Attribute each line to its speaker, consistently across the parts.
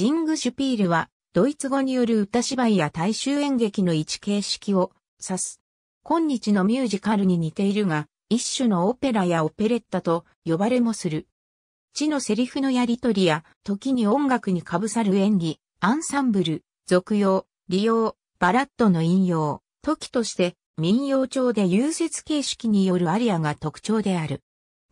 Speaker 1: ジングシュピールは、ドイツ語による歌芝居や大衆演劇の一形式を指す。今日のミュージカルに似ているが、一種のオペラやオペレッタと呼ばれもする。地のセリフのやりとりや、時に音楽にかぶさる演技、アンサンブル、俗用、利用、バラッドの引用、時として民謡調で融雪形式によるアリアが特徴である。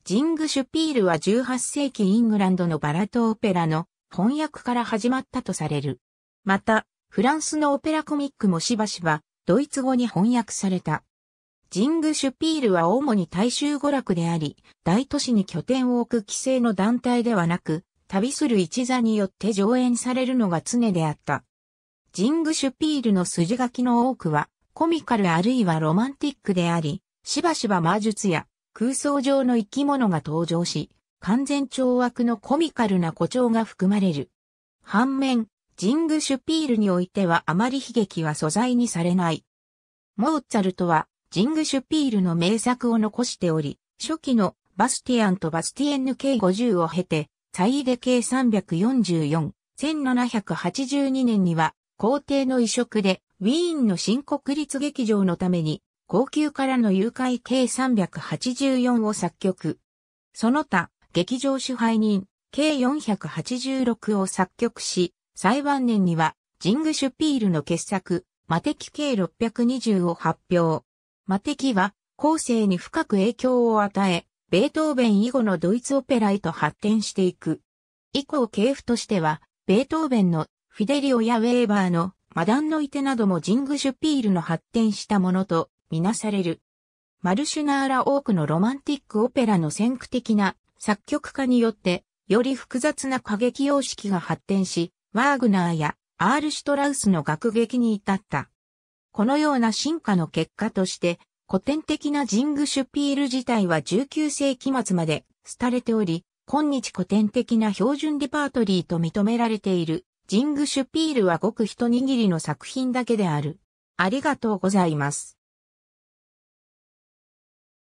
Speaker 1: ジングシュピールは18世紀イングランドのバラッドオペラの翻訳から始まったとされる。また、フランスのオペラコミックもしばしば、ドイツ語に翻訳された。ジング・シュピールは主に大衆娯楽であり、大都市に拠点を置く規制の団体ではなく、旅する一座によって上演されるのが常であった。ジング・シュピールの筋書きの多くは、コミカルあるいはロマンティックであり、しばしば魔術や空想上の生き物が登場し、完全懲悪のコミカルな誇張が含まれる。反面、ジング・シュピールにおいてはあまり悲劇は素材にされない。モーツァルトは、ジング・シュピールの名作を残しており、初期のバスティアンとバスティエンヌ計50を経て、サイデ計344、1782年には、皇帝の移植で、ウィーンの新国立劇場のために、高級からの誘拐計384を作曲。その他、劇場主配人、計486を作曲し、最晩年には、ジング・シュピールの傑作、魔キ計620を発表。魔キは、後世に深く影響を与え、ベートーベン以後のドイツオペラへと発展していく。以降系譜としては、ベートーベンのフィデリオやウェーバーのマダンのいてなどもジング・シュピールの発展したものとみなされる。マルシュナーラ多くのロマンティックオペラの先駆的な作曲家によって、より複雑な歌劇様式が発展し、ワーグナーやアール・シュトラウスの楽劇に至った。このような進化の結果として、古典的なジングシュピール自体は19世紀末まで廃れており、今日古典的な標準レパートリーと認められている、ジングシュピールはごく一握りの作品だけである。ありがとうございます。